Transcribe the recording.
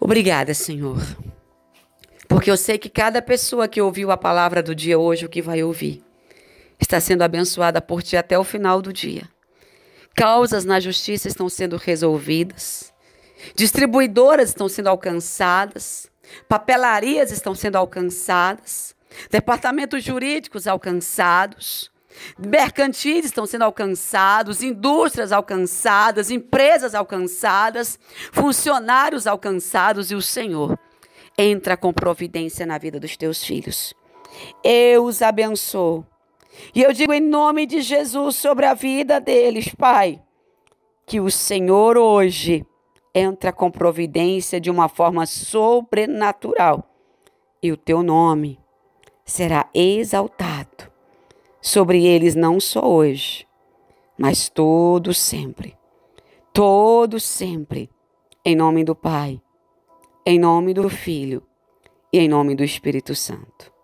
Obrigada, Senhor. Porque eu sei que cada pessoa que ouviu a palavra do dia hoje, o que vai ouvir, está sendo abençoada por Ti até o final do dia. Causas na justiça estão sendo resolvidas, distribuidoras estão sendo alcançadas, papelarias estão sendo alcançadas, departamentos jurídicos alcançados. Mercantis estão sendo alcançados, indústrias alcançadas, empresas alcançadas, funcionários alcançados e o Senhor entra com providência na vida dos teus filhos. Eu os abençoo. E eu digo em nome de Jesus sobre a vida deles, Pai, que o Senhor hoje entra com providência de uma forma sobrenatural. E o teu nome será exaltado sobre eles não só hoje, mas todo sempre. Todo sempre. Em nome do Pai, em nome do Filho e em nome do Espírito Santo.